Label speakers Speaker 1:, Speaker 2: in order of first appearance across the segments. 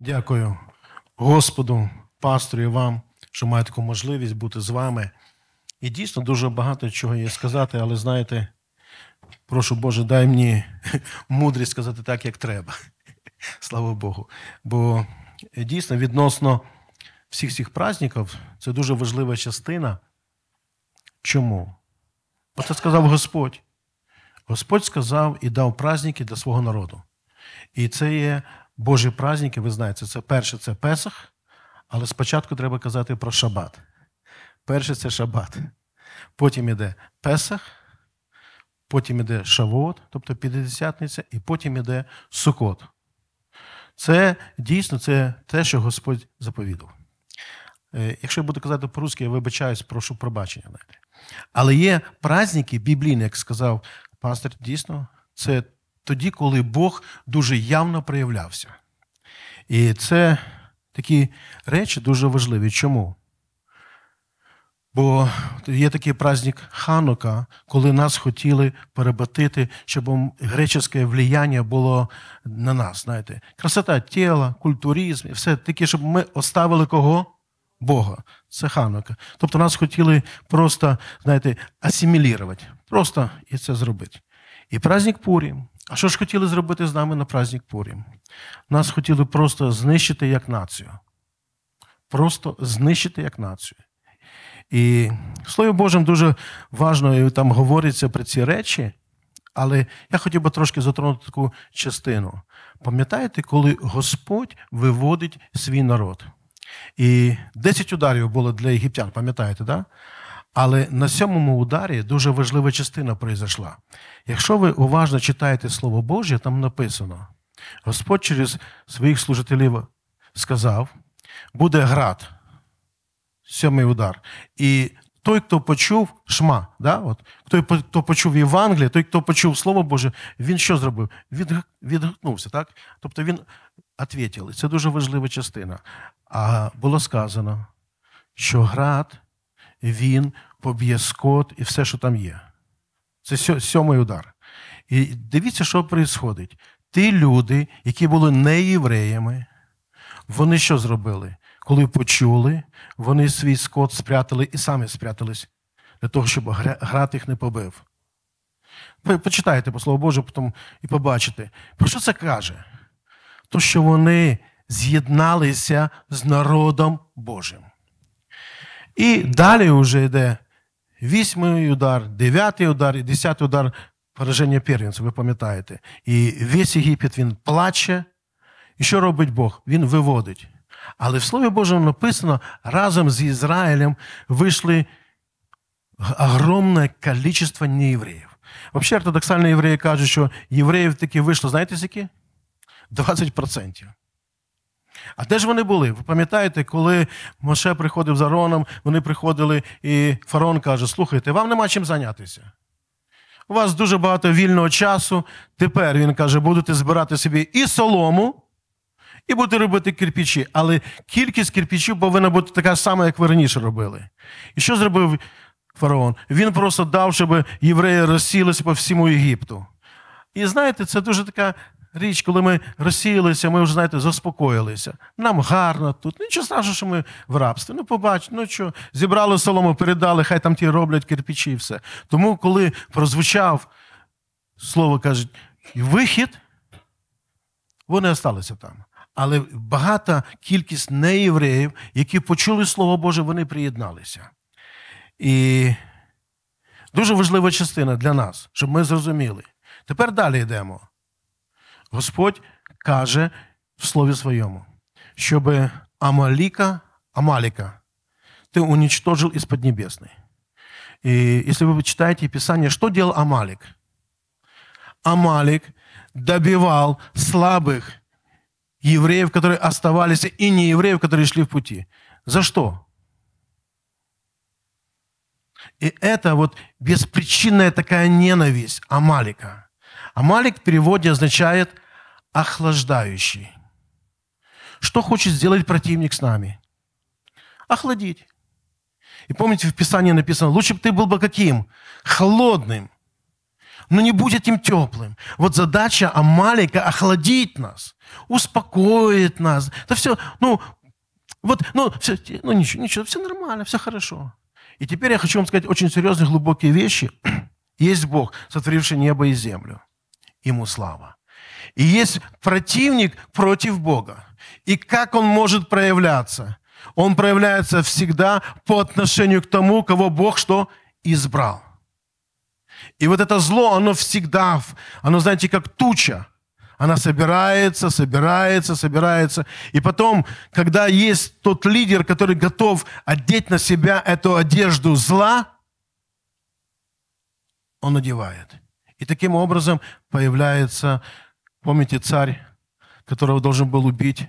Speaker 1: Дякую Господу, пастору і вам, що маю таку можливість бути з вами. І дійсно дуже багато чого є сказати, але знаєте, прошу Боже, дай мені мудрість сказати так, як треба. Слава Богу. Бо дійсно, відносно всіх цих праздників, це дуже важлива частина. Чому? Бо це сказав Господь. Господь сказав і дав праздники для свого народу. І це є Божі праздники, ви знаєте, це перше це Песах, але спочатку треба казати про Шабат. Перше це Шабат. Потім іде Песах, потім іде Шавот, тобто П'ятдесятниця, і потім іде Сукот. Це дійсно це те, що Господь заповідав. Е, якщо я буду казати по-русски, я вибачаюсь, прошу пробачення. Але є праздники біблійні, як сказав пастор, дійсно, це тоді, коли Бог дуже явно проявлявся. І це такі речі дуже важливі. Чому? Бо є такий праздник Ханука, коли нас хотіли перебатити, щоб греческе влияння було на нас. знаєте. Красота тіла, культуризм, і все таке, щоб ми оставили кого? Бога. Це Ханука. Тобто нас хотіли просто, знаєте, асимілірувати. Просто і це зробити. І праздник Пурім, а що ж хотіли зробити з нами на праздник Пурім? Нас хотіли просто знищити як націю. Просто знищити як націю. І слово Божим дуже важливо там говориться про ці речі, але я хотів би трошки затронути таку частину. Пам'ятаєте, коли Господь виводить свій народ? І 10 ударів було для єгиптян, пам'ятаєте, да? Але на сьомому ударі дуже важлива частина произошла. Якщо ви уважно читаєте Слово Боже, там написано: Господь через своїх служителів сказав: буде град, сьомий удар. І той, хто почув шма, да? От, той, хто почув Євангеліє, той, хто почув Слово Боже, він що зробив? Він відгукнувся. так? Тобто він відповів. це дуже важлива частина. А було сказано, що град він поб'є скот і все, що там є. Це сьомий удар. І дивіться, що відбувається. Ті люди, які були не євреями, вони що зробили? Коли почули, вони свій скот спрятали і самі спрятались для того, щоб град їх не побив. Почитайте, по слову Боже, потім і побачите. Про що це каже? То, що вони з'єдналися з народом Божим. І далі вже йде Вісьмий удар, дев'ятий удар і десятий удар пораження первенців, ви пам'ятаєте. І весь Єгипет він плаче. І що робить Бог? Він виводить. Але в Слові Божому написано, разом з Ізраїлем вийшли огромне кількість неєвреїв. Взагалі, ортодоксальні євреї кажуть, що євреїв таки вийшло, знаєте, скільки? 20%. А де ж вони були? Ви пам'ятаєте, коли Моше приходив за Роном, вони приходили, і фарон каже: Слухайте, вам нема чим зайнятися. У вас дуже багато вільного часу. Тепер він каже, будете збирати собі і солому, і будете робити кирпічі. Але кількість кирпічів повинна бути така сама, як ви раніше робили. І що зробив фараон? Він просто дав, щоб євреї розсілися по всьому Єгипту. І знаєте, це дуже така річ, коли ми розсіялися, ми вже знаєте, заспокоїлися. Нам гарно тут. Нічого страшного, що ми в рабстві. Ну, побач, ну що, зібрали солому, передали, хай там ті роблять кирпічі і все. Тому, коли прозвучав слово кажуть, вихід, вони залишилися там. Але багата кількість неєвреїв, які почули Слово Боже, вони приєдналися. І дуже важлива частина для нас, щоб ми зрозуміли. Тепер далі йдемо. Господь каже в Слові Своєму, щоб Амаліка, Амалика ты уничтожил из Поднебесной. И если вы читаете Писание, что делал Амалик? Амалик добивал слабых евреев, которые оставались, и не евреев, которые шли в пути. За что? И это вот беспричинная такая ненависть Амалика. Амалик в переводе означает охлаждающий. Что хочет сделать противник с нами? Охладить. И помните, в Писании написано, лучше бы ты был бы каким? Холодным. Но не будет им теплым. Вот задача Амалика охладить нас, успокоить нас. Это все, ну, вот, ну, все, ну ничего, ничего, все нормально, все хорошо. И теперь я хочу вам сказать очень серьезные, глубокие вещи. Есть Бог, сотворивший небо и землю. Ему слава. И есть противник против Бога. И как он может проявляться? Он проявляется всегда по отношению к тому, кого Бог что избрал. И вот это зло, оно всегда, оно, знаете, как туча. Она собирается, собирается, собирается. И потом, когда есть тот лидер, который готов одеть на себя эту одежду зла, он одевает. И таким образом появляется Помните, царь, которого должен был убить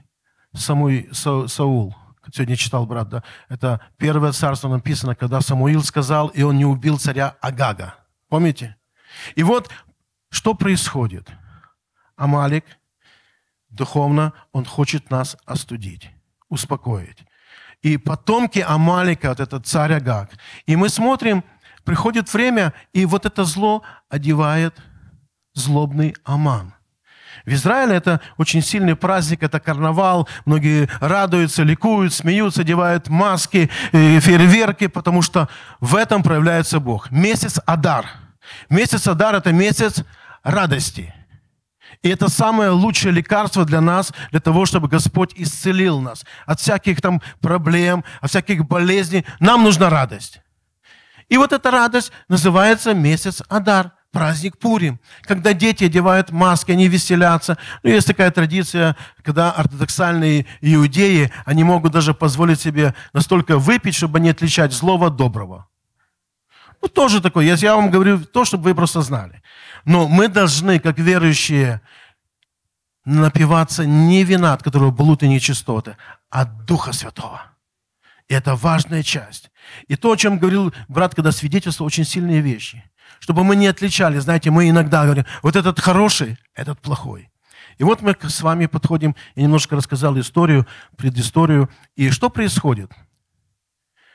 Speaker 1: Самуи, Са, Саул. Сегодня читал брат, да? Это первое царство написано, когда Самуил сказал, и он не убил царя Агага. Помните? И вот что происходит. Амалик духовно, он хочет нас остудить, успокоить. И потомки Амалика, вот этот царь Агаг. И мы смотрим, приходит время, и вот это зло одевает злобный Аман – в Израиле это очень сильный праздник, это карнавал. Многие радуются, ликуют, смеются, одевают маски, э, фейерверки, потому что в этом проявляется Бог. Месяц Адар. Месяц Адар – это месяц радости. И это самое лучшее лекарство для нас, для того, чтобы Господь исцелил нас от всяких там проблем, от всяких болезней. Нам нужна радость. И вот эта радость называется месяц Адар – праздник Пури, когда дети одевают маски, они веселятся. Ну, есть такая традиция, когда ортодоксальные иудеи, они могут даже позволить себе настолько выпить, чтобы не отличать злого от доброго. Ну, тоже такое. Я, я вам говорю то, чтобы вы просто знали. Но мы должны, как верующие, напиваться не вина, от которого блуд и нечистоты, а Духа Святого. И это важная часть. И то, о чем говорил брат, когда свидетельство, очень сильные вещи – чтобы мы не отличали. Знаете, мы иногда говорим, вот этот хороший, этот плохой. И вот мы с вами подходим, я немножко рассказал историю, предысторию. И что происходит?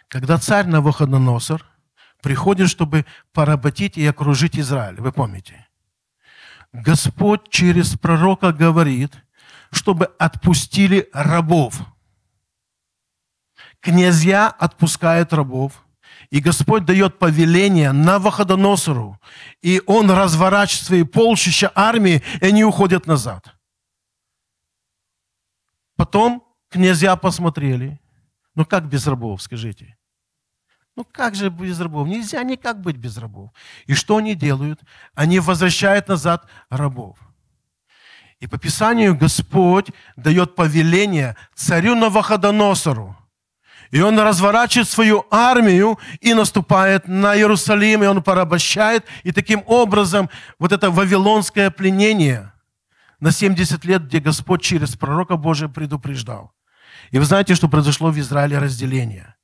Speaker 1: Когда царь Навуходоносор приходит, чтобы поработить и окружить Израиль, вы помните? Господь через пророка говорит, чтобы отпустили рабов. Князья отпускают рабов. И Господь дает повеление Навуходоносору, и он разворачивает свои полчища армии, и они уходят назад. Потом князья посмотрели. Ну как без рабов, скажите? Ну как же без рабов? Нельзя никак быть без рабов. И что они делают? Они возвращают назад рабов. И по Писанию Господь дает повеление царю Навуходоносору – и он разворачивает свою армию и наступает на Иерусалим, и он порабощает. И таким образом вот это вавилонское пленение на 70 лет, где Господь через пророка Божия предупреждал. И вы знаете, что произошло в Израиле разделение.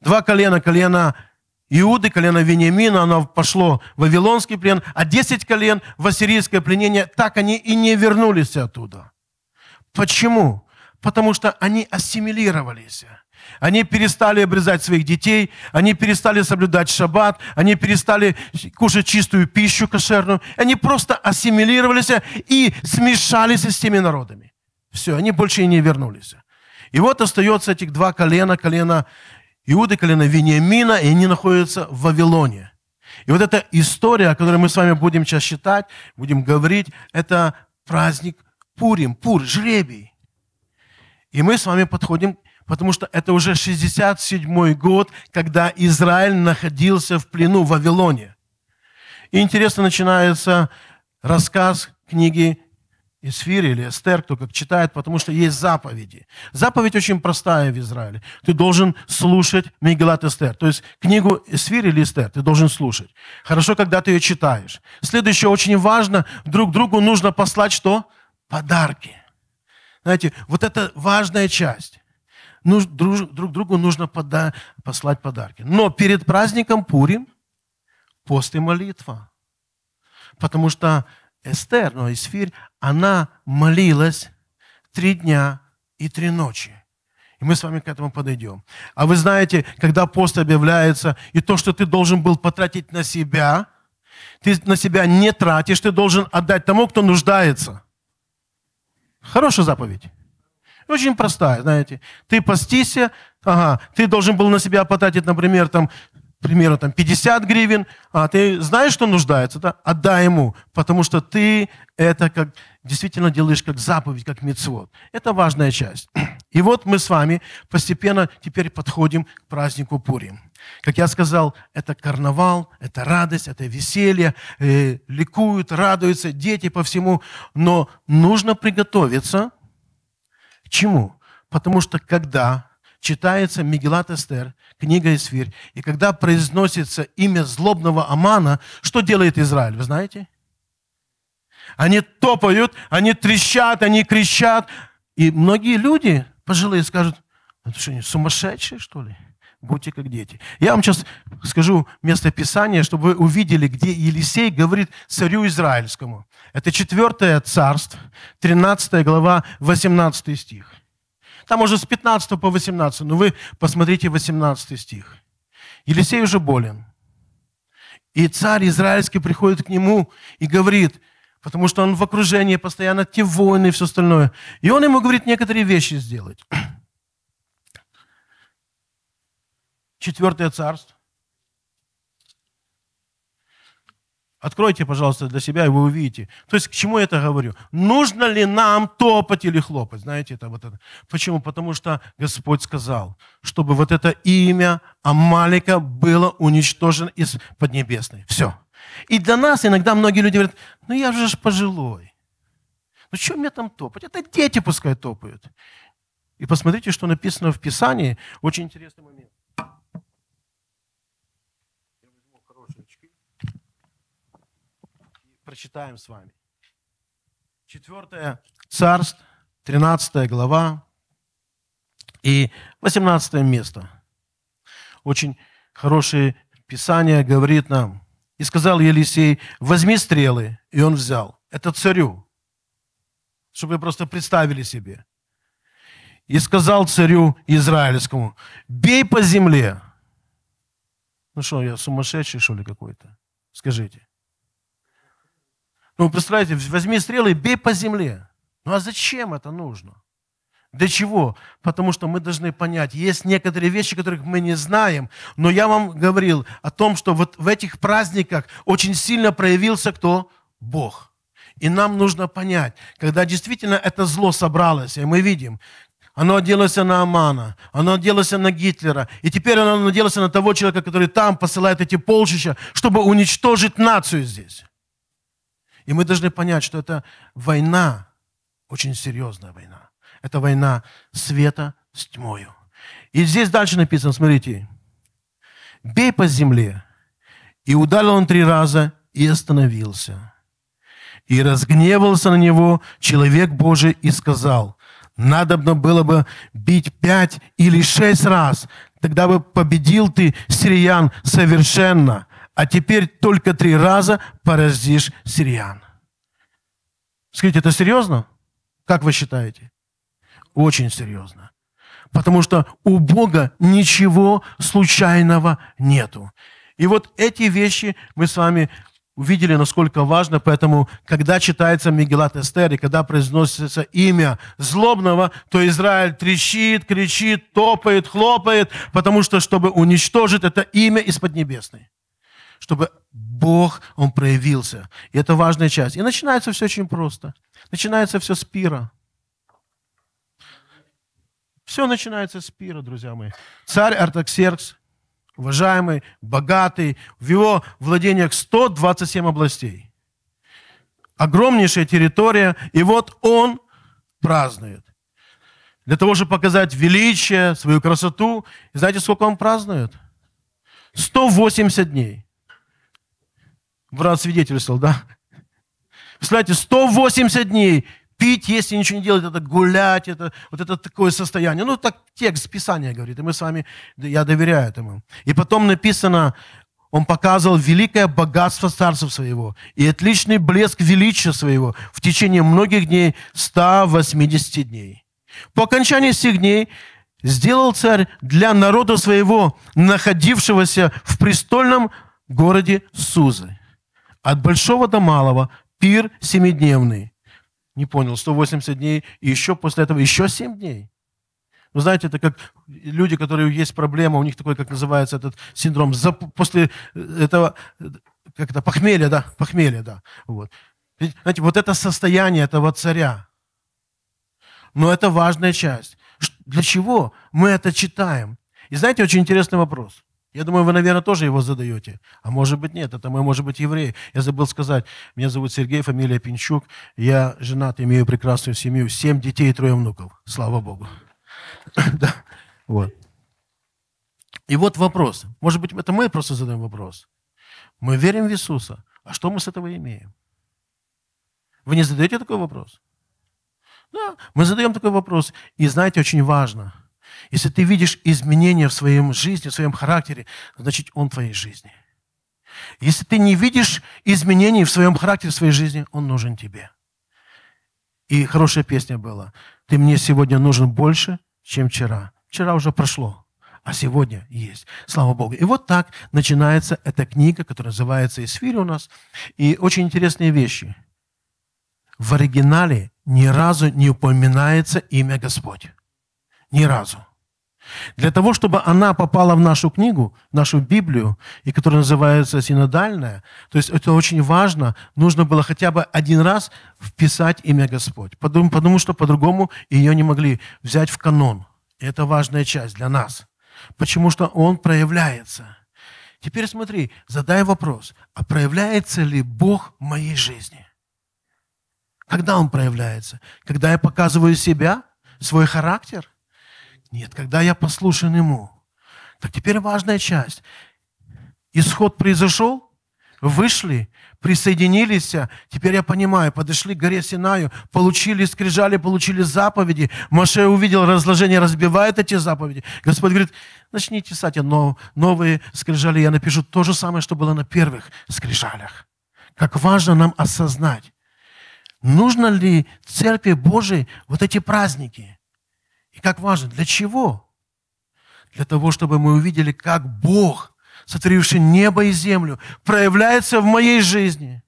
Speaker 1: Два колена, колено Иуды, колено Вениамина, оно пошло в Вавилонский плен, а 10 колен в ассирийское пленение, так они и не вернулись оттуда. Почему? Потому что они ассимилировались. Они перестали обрезать своих детей, они перестали соблюдать шаббат, они перестали кушать чистую пищу кошерную. Они просто ассимилировались и смешались с теми народами. Все, они больше и не вернулись. И вот остается этих два колена, колено Иуды, колено Вениамина, и они находятся в Вавилоне. И вот эта история, о которой мы с вами будем сейчас считать, будем говорить, это праздник Пурим, Пур, жребий. И мы с вами подходим Потому что это уже 67 год, когда Израиль находился в плену в Вавилоне. И интересно начинается рассказ книги Эсфир или Эстер, кто как читает, потому что есть заповеди. Заповедь очень простая в Израиле. Ты должен слушать Мегелат Эстер. То есть книгу Эсфир или Эстер ты должен слушать. Хорошо, когда ты ее читаешь. Следующее очень важно. Друг другу нужно послать что? Подарки. Знаете, вот это важная часть друг, друг другу нужно пода, послать подарки. Но перед праздником Пурим пост и молитва. Потому что Эстер, но ну, Исфир, она молилась три дня и три ночи. И мы с вами к этому подойдем. А вы знаете, когда пост объявляется, и то, что ты должен был потратить на себя, ты на себя не тратишь, ты должен отдать тому, кто нуждается. Хорошая заповедь. Очень простая, знаете. Ты постися, ага, ты должен был на себя потратить, например, там, к примеру, там 50 гривен, а ты знаешь, что нуждается, да? отдай ему, потому что ты это как, действительно делаешь как заповедь, как мецвод. Это важная часть. И вот мы с вами постепенно теперь подходим к празднику Пурим. Как я сказал, это карнавал, это радость, это веселье, э, ликуют, радуются дети по всему, но нужно приготовиться – к чему? Потому что когда читается Мегелат Эстер, книга Исфирь, и когда произносится имя злобного Амана, что делает Израиль, вы знаете? Они топают, они трещат, они кричат. И многие люди пожилые скажут, «Ну, это что, они сумасшедшие, что ли? будьте как дети. Я вам сейчас скажу место Писания, чтобы вы увидели, где Елисей говорит царю Израильскому. Это 4 царство, 13 глава, 18 стих. Там уже с 15 по 18, но вы посмотрите 18 стих. Елисей уже болен. И царь израильский приходит к нему и говорит, потому что он в окружении постоянно, те войны и все остальное. И он ему говорит некоторые вещи сделать. Четвертое царство. Откройте, пожалуйста, для себя, и вы увидите. То есть, к чему я это говорю? Нужно ли нам топать или хлопать? Знаете, это вот это. Почему? Потому что Господь сказал, чтобы вот это имя Амалика было уничтожено из Поднебесной. Все. И для нас иногда многие люди говорят, ну я же ж пожилой. Ну что мне там топать? Это дети пускай топают. И посмотрите, что написано в Писании. Очень интересный момент. прочитаем с вами. 4 Царств, 13 глава и 18 место. Очень хорошее Писание говорит нам. И сказал Елисей, возьми стрелы, и он взял. Это царю, чтобы вы просто представили себе. И сказал царю израильскому, бей по земле. Ну что, я сумасшедший, что ли, какой-то? Скажите. Ну, представляете, возьми стрелы и бей по земле. Ну а зачем это нужно? Для чего? Потому что мы должны понять, есть некоторые вещи, которых мы не знаем, но я вам говорил о том, что вот в этих праздниках очень сильно проявился кто? Бог. И нам нужно понять, когда действительно это зло собралось, и мы видим, оно оделось на Амана, оно оделось на Гитлера, и теперь оно оделось на того человека, который там посылает эти полчища, чтобы уничтожить нацию здесь. И мы должны понять, что это война, очень серьезная война. Это война света с тьмою. И здесь дальше написано, смотрите, «Бей по земле». И ударил он три раза, и остановился. И разгневался на него человек Божий и сказал, «Надобно было бы бить пять или шесть раз, тогда бы победил ты сириян совершенно» а теперь только три раза поразишь сириан. Скажите, это серьезно? Как вы считаете? Очень серьезно. Потому что у Бога ничего случайного нету. И вот эти вещи мы с вами увидели, насколько важно. Поэтому, когда читается Мегелат Эстер, и когда произносится имя злобного, то Израиль трещит, кричит, топает, хлопает, потому что, чтобы уничтожить это имя из-под небесной чтобы Бог, Он проявился. И это важная часть. И начинается все очень просто. Начинается все с пира. Все начинается с пира, друзья мои. Царь Артаксеркс, уважаемый, богатый, в его владениях 127 областей. Огромнейшая территория, и вот он празднует. Для того, чтобы показать величие, свою красоту. И знаете, сколько он празднует? 180 дней брат свидетельствовал, да? Представляете, 180 дней пить, если ничего не делать, это гулять, это вот это такое состояние. Ну, так текст Писания говорит, и мы с вами, я доверяю этому. И потом написано, он показывал великое богатство царства своего и отличный блеск величия своего в течение многих дней, 180 дней. По окончании всех дней сделал царь для народа своего, находившегося в престольном городе Сузы. От большого до малого пир семидневный. Не понял, 180 дней, и еще после этого еще 7 дней. Вы знаете, это как люди, которые есть проблема, у них такой, как называется этот синдром, за, после э, этого, э, как это, похмелья, да, похмелья, да. Вот. Ведь, знаете, вот это состояние этого царя, но это важная часть. Для чего мы это читаем? И знаете, очень интересный вопрос. Я думаю, вы, наверное, тоже его задаете. А может быть, нет. Это мы, может быть, евреи. Я забыл сказать. Меня зовут Сергей, фамилия Пинчук. Я женат, имею прекрасную семью. Семь детей и трое внуков. Слава Богу. Да. Вот. И вот вопрос. Может быть, это мы просто задаем вопрос. Мы верим в Иисуса. А что мы с этого имеем? Вы не задаете такой вопрос? Да, мы задаем такой вопрос. И знаете, очень важно – если ты видишь изменения в своем жизни, в своем характере, значит, Он в твоей жизни. Если ты не видишь изменений в своем характере, в своей жизни, Он нужен тебе. И хорошая песня была. Ты мне сегодня нужен больше, чем вчера. Вчера уже прошло, а сегодня есть. Слава Богу. И вот так начинается эта книга, которая называется «Эсфирь» у нас. И очень интересные вещи. В оригинале ни разу не упоминается имя Господь. Ни разу. Для того, чтобы она попала в нашу книгу, в нашу Библию, и которая называется синодальная, то есть это очень важно, нужно было хотя бы один раз вписать имя Господь, потому, потому что по-другому ее не могли взять в канон. И это важная часть для нас, потому что он проявляется. Теперь смотри, задай вопрос, а проявляется ли Бог в моей жизни? Когда Он проявляется? Когда я показываю себя, свой характер – нет, когда я послушен Ему. Так теперь важная часть. Исход произошел, вышли, присоединились, теперь я понимаю, подошли к горе Синаю, получили скрижали, получили заповеди. Моше увидел разложение, разбивает эти заповеди. Господь говорит, начните писать но новые скрижали, я напишу то же самое, что было на первых скрижалях. Как важно нам осознать, нужно ли Церкви Божией вот эти праздники – и как важно, для чего? Для того, чтобы мы увидели, как Бог, сотворивший небо и землю, проявляется в моей жизни.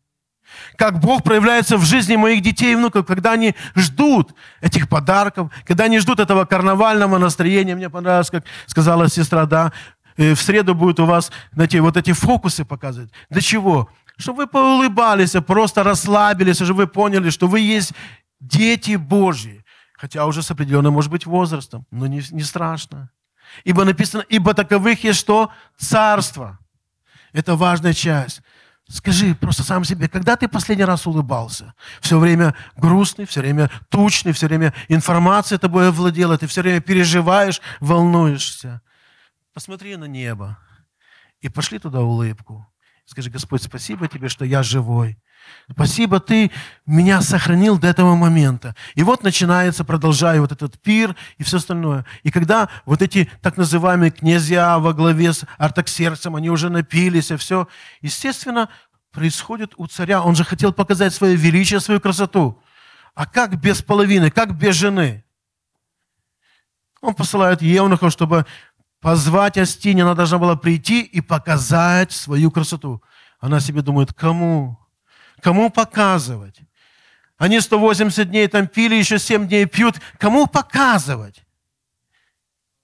Speaker 1: Как Бог проявляется в жизни моих детей и внуков, когда они ждут этих подарков, когда они ждут этого карнавального настроения. Мне понравилось, как сказала сестра, да, «Э, в среду будут у вас знаете, вот эти фокусы показывать. Для чего? Чтобы вы поулыбались, просто расслабились, чтобы вы поняли, что вы есть дети Божьи хотя уже с определенным, может быть, возрастом, но не, не страшно. Ибо написано, ибо таковых есть что? Царство. Это важная часть. Скажи просто сам себе, когда ты последний раз улыбался? Все время грустный, все время тучный, все время информация тобой овладела, ты все время переживаешь, волнуешься. Посмотри на небо и пошли туда улыбку. Скажи, Господь, спасибо тебе, что я живой. Спасибо, ты меня сохранил до этого момента. И вот начинается, продолжая вот этот пир и все остальное. И когда вот эти так называемые князья во главе с Артаксерцем, они уже напились и все, естественно, происходит у царя. Он же хотел показать свое величие, свою красоту. А как без половины, как без жены? Он посылает Евнухов, чтобы позвать Астине. Она должна была прийти и показать свою красоту. Она себе думает, кому? Кому показывать? Они 180 дней там пили, еще 7 дней пьют. Кому показывать?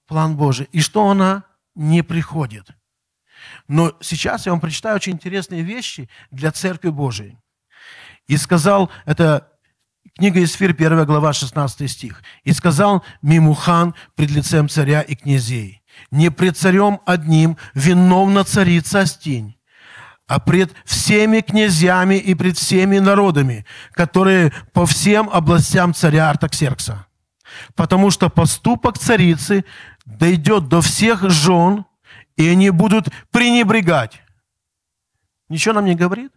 Speaker 1: План Божий. И что она не приходит. Но сейчас я вам прочитаю очень интересные вещи для Церкви Божией. И сказал, это книга Исфир, 1 глава, 16 стих. «И сказал Мимухан пред лицем царя и князей, не пред царем одним виновна царица Астинь, а пред всеми князьями и пред всеми народами, которые по всем областям царя Артаксеркса. Потому что поступок царицы дойдет до всех жен, и они будут пренебрегать. Ничего нам не говорит?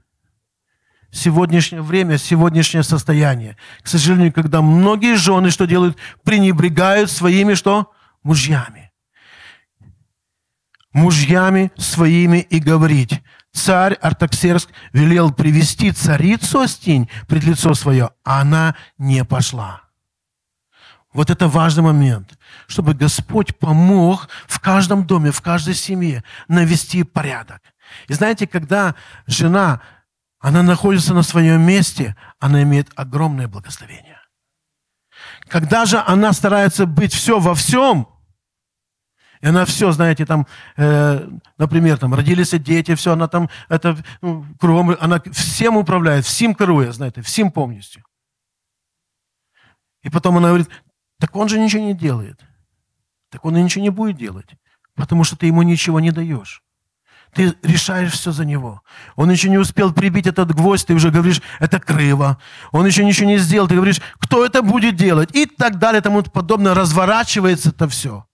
Speaker 1: Сегодняшнее время, сегодняшнее состояние. К сожалению, когда многие жены что делают? Пренебрегают своими что? Мужьями. Мужьями своими и говорить – царь Артаксерск велел привести царицу Остинь пред лицо свое, а она не пошла. Вот это важный момент, чтобы Господь помог в каждом доме, в каждой семье навести порядок. И знаете, когда жена, она находится на своем месте, она имеет огромное благословение. Когда же она старается быть все во всем – и она все, знаете, там, э, например, там родились дети, все, она там, это, ну, кругом, она всем управляет, всем коруя, знаете, всем полностью. И потом она говорит, так он же ничего не делает. Так он и ничего не будет делать, потому что ты ему ничего не даешь. Ты решаешь все за него. Он еще не успел прибить этот гвоздь, ты уже говоришь, это криво. Он еще ничего не сделал, ты говоришь, кто это будет делать? И так далее, тому подобное. Разворачивается это все.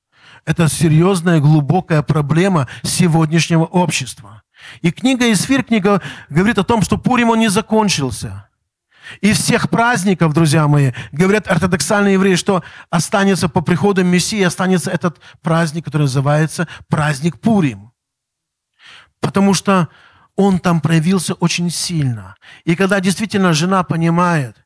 Speaker 1: Это серьезная, глубокая проблема сегодняшнего общества. И книга «Исфир», книга говорит о том, что Пурим, он не закончился. И всех праздников, друзья мои, говорят ортодоксальные евреи, что останется по приходу Мессии, останется этот праздник, который называется праздник Пурим. Потому что он там проявился очень сильно. И когда действительно жена понимает,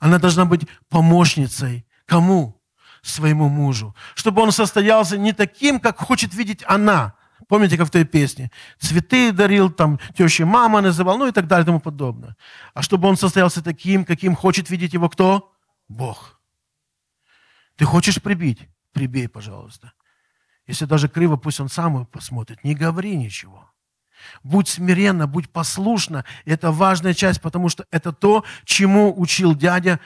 Speaker 1: она должна быть помощницей. Кому? своему мужу, чтобы он состоялся не таким, как хочет видеть она. Помните, как в той песне? Цветы дарил, там, теща мама называл, ну и так далее, и тому подобное. А чтобы он состоялся таким, каким хочет видеть его кто? Бог. Ты хочешь прибить? Прибей, пожалуйста. Если даже криво, пусть он сам посмотрит. Не говори ничего. Будь смиренно, будь послушна. Это важная часть, потому что это то, чему учил дядя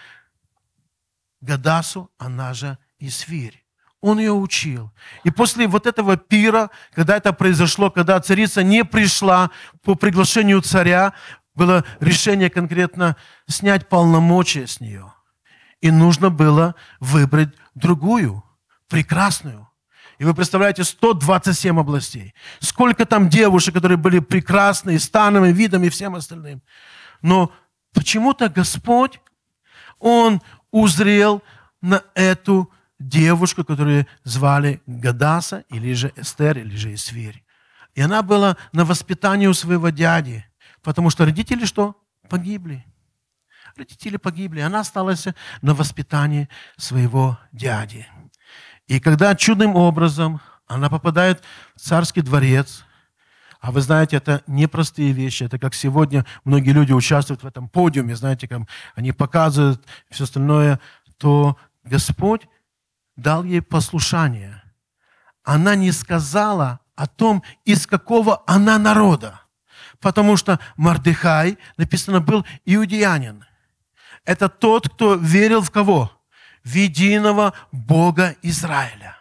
Speaker 1: Гадасу, она же и Исфирь. Он ее учил. И после вот этого пира, когда это произошло, когда царица не пришла по приглашению царя, было решение конкретно снять полномочия с нее. И нужно было выбрать другую, прекрасную. И вы представляете, 127 областей. Сколько там девушек, которые были прекрасны, и станом, и видом, и всем остальным. Но почему-то Господь, Он узрел на эту девушку, которую звали Гадаса, или же Эстер, или же Исвирь. И она была на воспитании у своего дяди, потому что родители что? Погибли. Родители погибли, она осталась на воспитании своего дяди. И когда чудным образом она попадает в царский дворец, а вы знаете, это непростые вещи. Это как сегодня многие люди участвуют в этом подиуме, знаете, как они показывают все остальное, то Господь дал ей послушание. Она не сказала о том, из какого она народа. Потому что Мардыхай, написано, был иудеянин. Это тот, кто верил в кого? В единого Бога Израиля.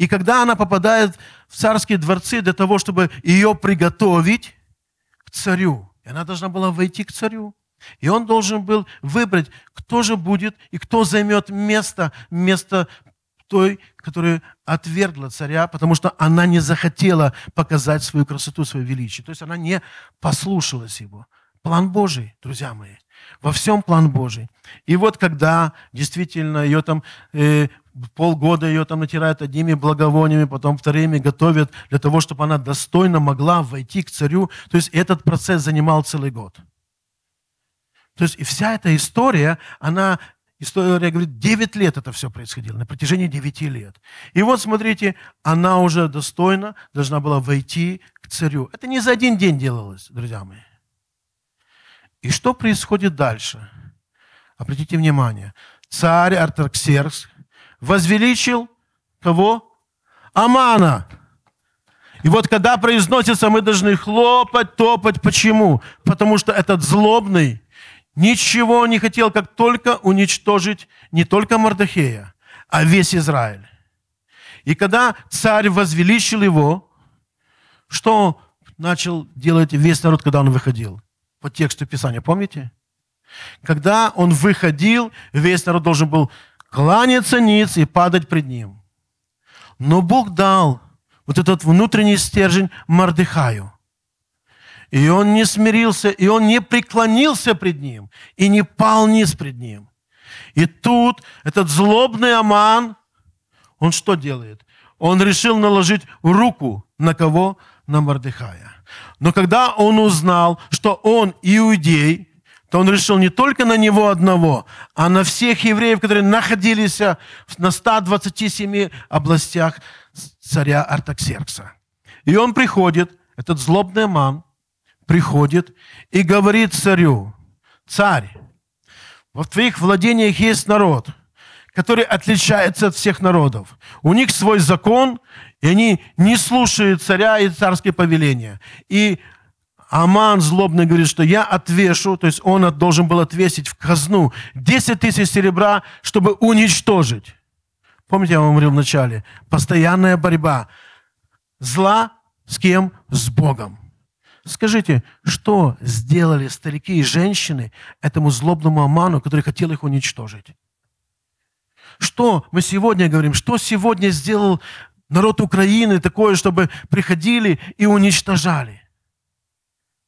Speaker 1: И когда она попадает в царские дворцы для того, чтобы ее приготовить к царю, и она должна была войти к царю, и он должен был выбрать, кто же будет и кто займет место, место той, которая отвергла царя, потому что она не захотела показать свою красоту, свое величие. То есть она не послушалась его. План Божий, друзья мои. Во всем план Божий. И вот когда действительно ее там э, полгода ее там натирают одними благовониями, потом вторыми готовят для того, чтобы она достойно могла войти к царю. То есть этот процесс занимал целый год. То есть и вся эта история, она, история говорит, 9 лет это все происходило, на протяжении 9 лет. И вот, смотрите, она уже достойно должна была войти к царю. Это не за один день делалось, друзья мои. И что происходит дальше? Обратите внимание, царь Артаксеркс – возвеличил кого? Амана. И вот когда произносится, мы должны хлопать, топать. Почему? Потому что этот злобный ничего не хотел, как только уничтожить не только Мордахея, а весь Израиль. И когда царь возвеличил его, что начал делать весь народ, когда он выходил? По тексту Писания, помните? Когда он выходил, весь народ должен был кланяться ниц и падать пред ним. Но Бог дал вот этот внутренний стержень Мордыхаю. И он не смирился, и он не преклонился пред ним, и не пал низ пред ним. И тут этот злобный Аман, он что делает? Он решил наложить руку на кого? На Мордыхая. Но когда он узнал, что он иудей, то он решил не только на него одного, а на всех евреев, которые находились на 127 областях царя Артаксеркса. И он приходит, этот злобный ман, приходит и говорит царю, царь, в твоих владениях есть народ, который отличается от всех народов. У них свой закон, и они не слушают царя и царские повеления. И Аман злобно говорит, что я отвешу, то есть он должен был отвесить в казну 10 тысяч серебра, чтобы уничтожить. Помните, я вам говорил вначале, постоянная борьба зла с кем? С Богом. Скажите, что сделали старики и женщины этому злобному Аману, который хотел их уничтожить? Что мы сегодня говорим? Что сегодня сделал народ Украины такое, чтобы приходили и уничтожали?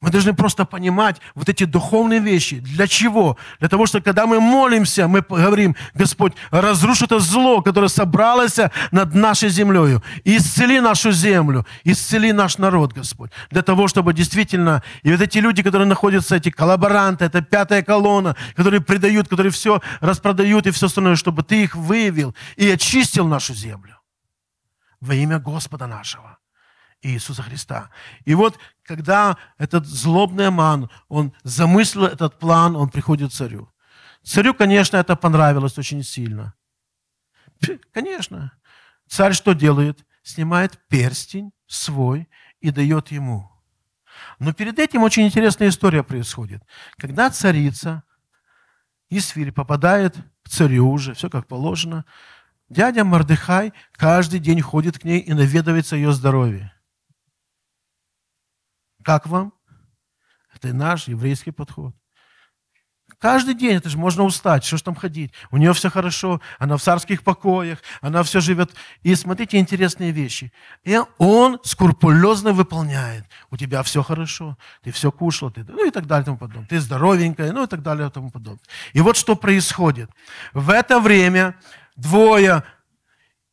Speaker 1: Мы должны просто понимать вот эти духовные вещи. Для чего? Для того, что когда мы молимся, мы говорим, Господь, разруши это зло, которое собралось над нашей землей. исцели нашу землю, исцели наш народ, Господь. Для того, чтобы действительно, и вот эти люди, которые находятся, эти коллаборанты, это пятая колонна, которые предают, которые все распродают и все остальное, чтобы Ты их выявил и очистил нашу землю во имя Господа нашего. Иисуса Христа. И вот, когда этот злобный Аман, он замыслил этот план, он приходит к царю. Царю, конечно, это понравилось очень сильно. Конечно. Царь что делает? Снимает перстень свой и дает ему. Но перед этим очень интересная история происходит. Когда царица Исфирь попадает к царю уже, все как положено, дядя Мордыхай каждый день ходит к ней и наведывается ее здоровье. Как вам? Это наш еврейский подход. Каждый день, это же можно устать, что ж там ходить. У нее все хорошо, она в царских покоях, она все живет. И смотрите, интересные вещи. И он скрупулезно выполняет. У тебя все хорошо, ты все кушала, ты, ну и так далее, и тому подобное. Ты здоровенькая, ну и так далее, и тому подобное. И вот что происходит. В это время двое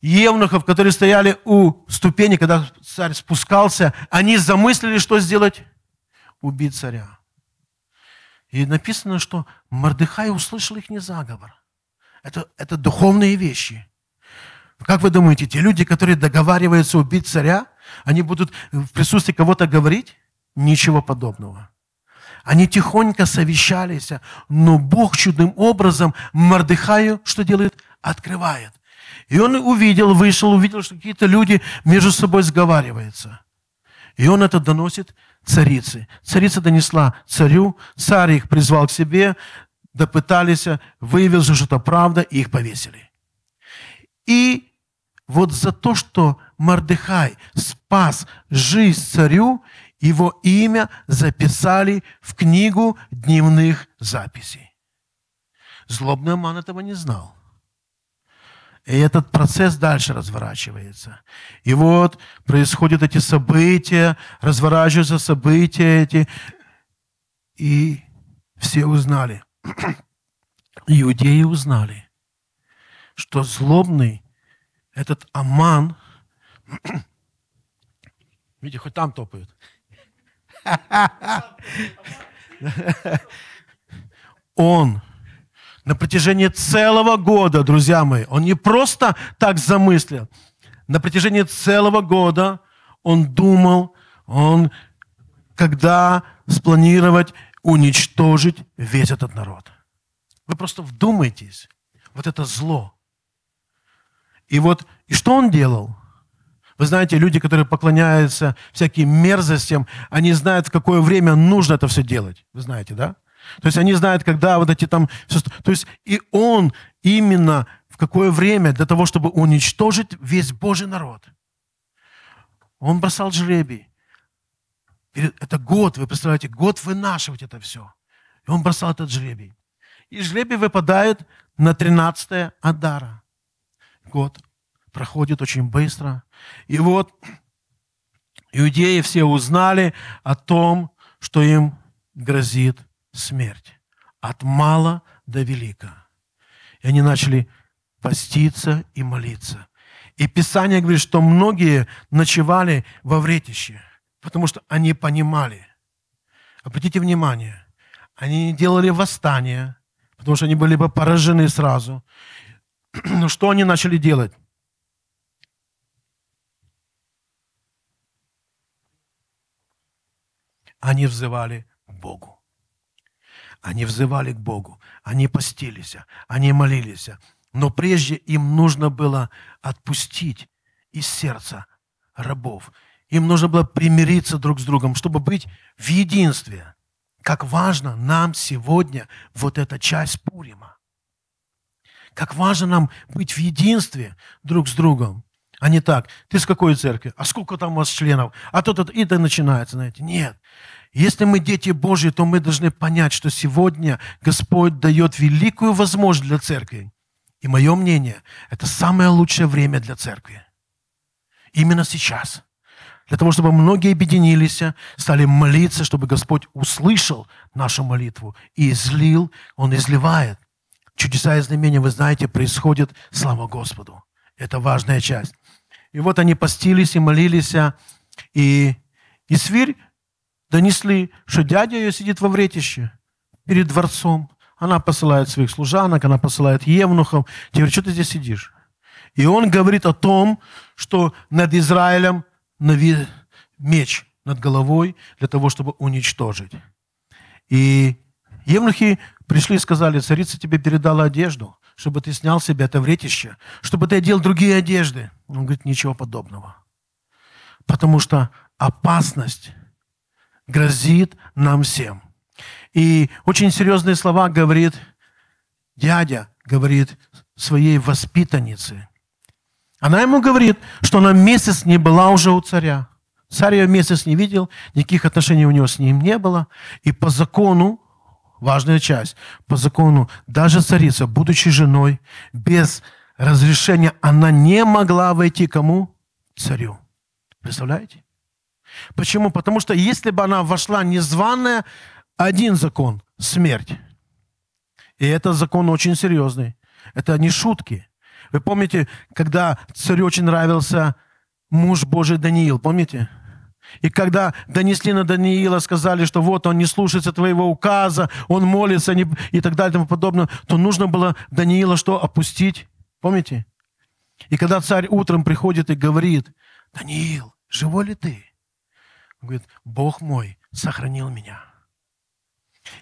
Speaker 1: евнухов, которые стояли у ступени, когда царь спускался, они замыслили, что сделать? Убить царя. И написано, что Мордыхай услышал их не заговор. Это, это духовные вещи. Как вы думаете, те люди, которые договариваются убить царя, они будут в присутствии кого-то говорить? Ничего подобного. Они тихонько совещались, но Бог чудным образом Мордыхаю что делает? Открывает. И он увидел, вышел, увидел, что какие-то люди между собой сговариваются. И он это доносит царице. Царица донесла царю, царь их призвал к себе, допытались, выявил, что это правда, и их повесили. И вот за то, что Мордыхай спас жизнь царю, его имя записали в книгу дневных записей. Злобный обман этого не знал. И этот процесс дальше разворачивается. И вот происходят эти события, разворачиваются события эти, и все узнали. Иудеи узнали, что злобный этот Аман, видите, хоть там топают, он на протяжении целого года, друзья мои. Он не просто так замыслил. На протяжении целого года он думал, он когда спланировать уничтожить весь этот народ. Вы просто вдумайтесь, вот это зло. И вот, и что он делал? Вы знаете, люди, которые поклоняются всяким мерзостям, они знают, в какое время нужно это все делать. Вы знаете, да? То есть они знают, когда вот эти там... То есть и он именно в какое время для того, чтобы уничтожить весь Божий народ. Он бросал жребий. Это год, вы представляете, год вынашивать это все. И он бросал этот жребий. И жребий выпадает на 13 Адара. Год проходит очень быстро. И вот иудеи все узнали о том, что им грозит смерть. От мала до велика. И они начали поститься и молиться. И Писание говорит, что многие ночевали во вретище, потому что они понимали. Обратите внимание, они не делали восстания, потому что они были бы поражены сразу. Но что они начали делать? Они взывали к Богу. Они взывали к Богу, они постились, они молились. Но прежде им нужно было отпустить из сердца рабов. Им нужно было примириться друг с другом, чтобы быть в единстве. Как важно нам сегодня вот эта часть Пурима. Как важно нам быть в единстве друг с другом. А не так, ты с какой церкви? А сколько там у вас членов? А то тут и это начинается, знаете. Нет. Если мы дети Божьи, то мы должны понять, что сегодня Господь дает великую возможность для церкви. И мое мнение, это самое лучшее время для церкви. Именно сейчас. Для того, чтобы многие объединились, стали молиться, чтобы Господь услышал нашу молитву и излил, Он изливает. Чудеса и знамения, вы знаете, происходят, слава Господу. Это важная часть. И вот они постились и молились, и, и свирь донесли, что дядя ее сидит во вретище перед дворцом. Она посылает своих служанок, она посылает евнухов. Теперь, что ты здесь сидишь? И он говорит о том, что над Израилем навис меч над головой для того, чтобы уничтожить. И евнухи пришли и сказали, царица тебе передала одежду, чтобы ты снял себе это вретище, чтобы ты одел другие одежды. Он говорит, ничего подобного. Потому что опасность грозит нам всем. И очень серьезные слова говорит дядя, говорит своей воспитаннице. Она ему говорит, что она месяц не была уже у царя. Царь ее месяц не видел, никаких отношений у него с ним не было. И по закону, важная часть, по закону даже царица, будучи женой, без разрешения она не могла войти кому? Царю. Представляете? Почему? Потому что если бы она вошла незваная, один закон – смерть. И этот закон очень серьезный. Это не шутки. Вы помните, когда царю очень нравился муж Божий Даниил, помните? И когда донесли на Даниила, сказали, что вот он не слушается твоего указа, он молится и так далее и тому подобное, то нужно было Даниила что, опустить? Помните? И когда царь утром приходит и говорит, Даниил, живой ли ты? Он говорит, Бог мой сохранил меня.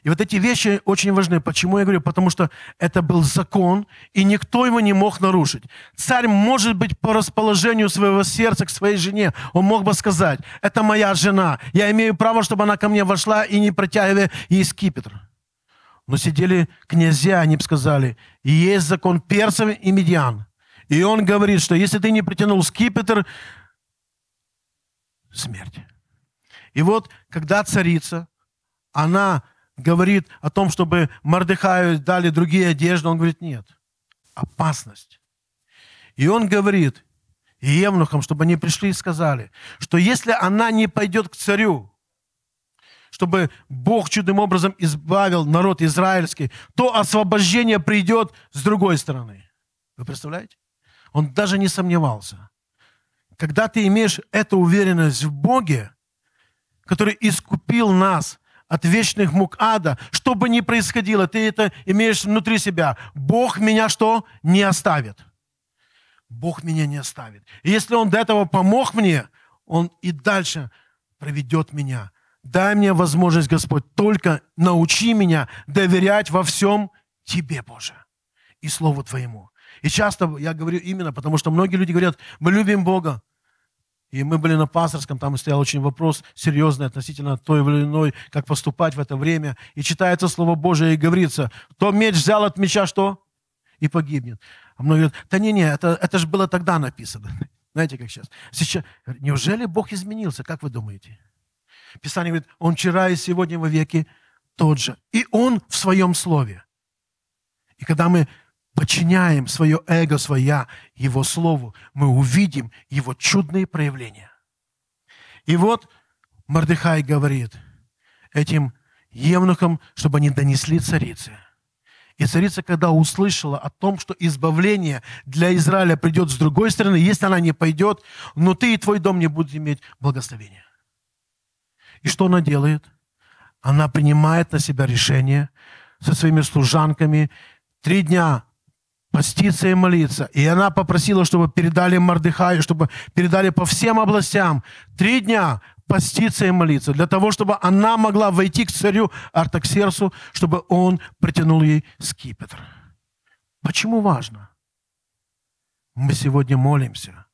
Speaker 1: И вот эти вещи очень важны. Почему я говорю? Потому что это был закон, и никто его не мог нарушить. Царь, может быть, по расположению своего сердца к своей жене, он мог бы сказать, это моя жена, я имею право, чтобы она ко мне вошла и не протягивая ей скипетр. Но сидели князья, они бы сказали, есть закон перцев и медиан. И он говорит, что если ты не притянул скипетр, смерть. И вот, когда царица, она говорит о том, чтобы Мордыхаю дали другие одежды, он говорит, нет, опасность. И он говорит, и евнухам, чтобы они пришли и сказали, что если она не пойдет к царю, чтобы Бог чудным образом избавил народ израильский, то освобождение придет с другой стороны. Вы представляете? Он даже не сомневался. Когда ты имеешь эту уверенность в Боге, который искупил нас от вечных мук ада, что бы ни происходило, ты это имеешь внутри себя. Бог меня что? Не оставит. Бог меня не оставит. И если Он до этого помог мне, Он и дальше проведет меня. Дай мне возможность, Господь, только научи меня доверять во всем Тебе, Боже, и Слову Твоему. И часто я говорю именно, потому что многие люди говорят, мы любим Бога, и мы были на пасторском, там стоял очень вопрос серьезный относительно той или иной, как поступать в это время. И читается Слово Божие и говорится, кто меч взял от меча что? И погибнет. А многие говорят, да не-не, это, это же было тогда написано. Знаете, как сейчас. сейчас. Неужели Бог изменился, как вы думаете? Писание говорит, Он вчера и сегодня во веки тот же. И Он в Своем Слове. И когда мы подчиняем свое эго, своя Его Слову, мы увидим Его чудные проявления. И вот Мордыхай говорит этим евнухам, чтобы они донесли царице. И царица, когда услышала о том, что избавление для Израиля придет с другой стороны, если она не пойдет, но «Ну ты и твой дом не будут иметь благословения. И что она делает? Она принимает на себя решение со своими служанками. Три дня поститься и молиться. И она попросила, чтобы передали Мордыхаю, чтобы передали по всем областям три дня поститься и молиться, для того, чтобы она могла войти к царю Артаксерсу, чтобы он притянул ей скипетр. Почему важно? Мы сегодня молимся,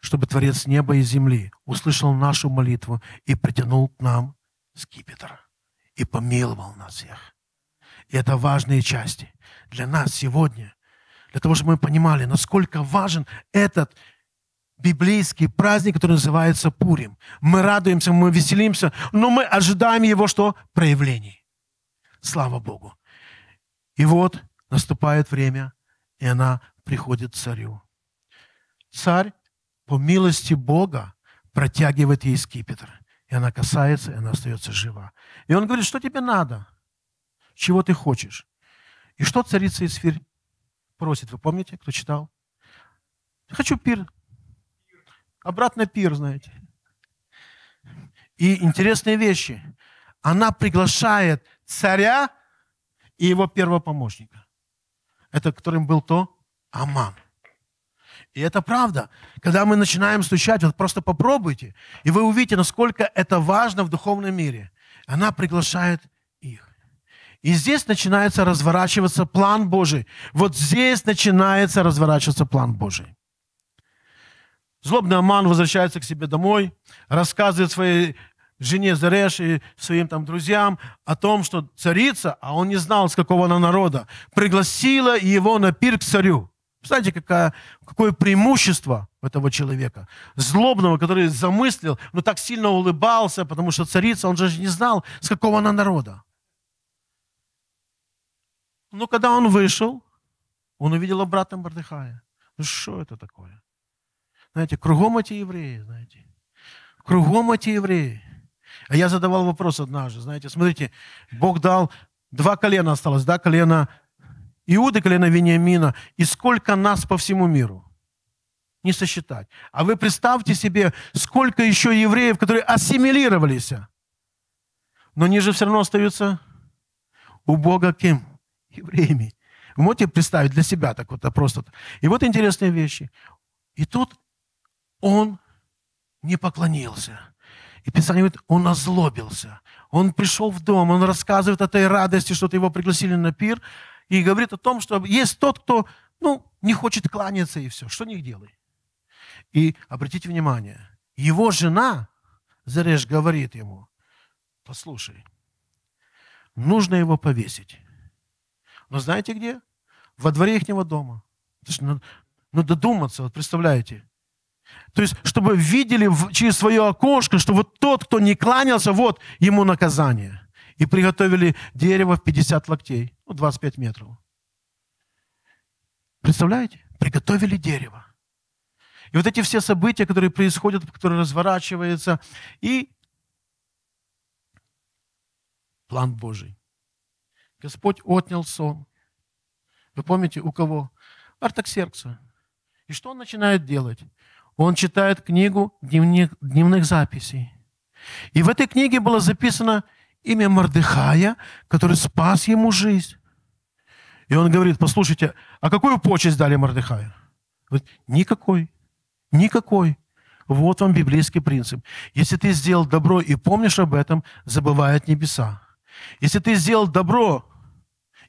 Speaker 1: чтобы Творец неба и земли услышал нашу молитву и притянул к нам скипетр и помиловал нас всех. И это важные части для нас сегодня, для того, чтобы мы понимали, насколько важен этот библейский праздник, который называется Пурим. Мы радуемся, мы веселимся, но мы ожидаем его что? Проявлений. Слава Богу. И вот наступает время, и она приходит к царю. Царь по милости Бога протягивает ей скипетр. И она касается, и она остается жива. И он говорит, что тебе надо? Чего ты хочешь? И что царица Исфир просит, вы помните, кто читал? Хочу пир. Обратно пир, знаете. И интересные вещи. Она приглашает царя и его первого помощника. Это которым был то Аман. И это правда. Когда мы начинаем стучать, вот просто попробуйте, и вы увидите, насколько это важно в духовном мире. Она приглашает и здесь начинается разворачиваться план Божий. Вот здесь начинается разворачиваться план Божий. Злобный Аман возвращается к себе домой, рассказывает своей жене Зареш и своим там друзьям о том, что царица, а он не знал, с какого она народа, пригласила его на пир к царю. Представляете, какая, какое преимущество этого человека, злобного, который замыслил, но так сильно улыбался, потому что царица, он же не знал, с какого она народа. Но когда он вышел, он увидел брата Мордыхая. Ну что это такое? Знаете, кругом эти евреи, знаете. Кругом эти евреи. А я задавал вопрос однажды, знаете, смотрите, Бог дал, два колена осталось, да, колено Иуды, колено Вениамина, и сколько нас по всему миру. Не сосчитать. А вы представьте себе, сколько еще евреев, которые ассимилировались, но они же все равно остаются у Бога кем? евреями. Вы можете представить для себя так вот, а просто. И вот интересные вещи. И тут он не поклонился. И Писание говорит, он озлобился. Он пришел в дом, он рассказывает о той радости, что его пригласили на пир, и говорит о том, что есть тот, кто ну, не хочет кланяться, и все. Что не делай? И обратите внимание, его жена, Зареш, говорит ему, послушай, нужно его повесить. Но знаете где? Во дворе ихнего дома. То есть, ну, ну додуматься, вот представляете. То есть, чтобы видели в, через свое окошко, что вот тот, кто не кланялся, вот ему наказание. И приготовили дерево в 50 локтей, ну, 25 метров. Представляете? Приготовили дерево. И вот эти все события, которые происходят, которые разворачиваются, и план Божий. Господь отнял сон. Вы помните, у кого? Артаксеркса. И что он начинает делать? Он читает книгу дневник, дневных записей. И в этой книге было записано имя Мордыхая, который спас ему жизнь. И он говорит, послушайте, а какую почесть дали Мордыхаю? Говорит, никакой, никакой. Вот вам библейский принцип. Если ты сделал добро и помнишь об этом, забывают небеса. Если ты сделал добро,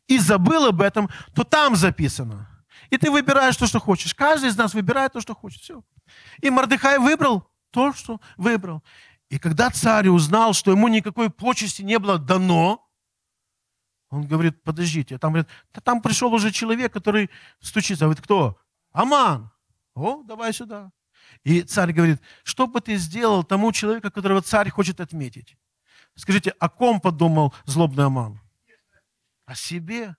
Speaker 1: и забыл об этом, то там записано. И ты выбираешь то, что хочешь. Каждый из нас выбирает то, что хочет. Все. И Мордыхай выбрал то, что выбрал. И когда царь узнал, что ему никакой почести не было дано, он говорит, подождите. А там, говорит, да там пришел уже человек, который стучится. Говорит, кто? Аман. О, давай сюда. И царь говорит, что бы ты сделал тому человеку, которого царь хочет отметить? Скажите, о ком подумал злобный Аман? о себе.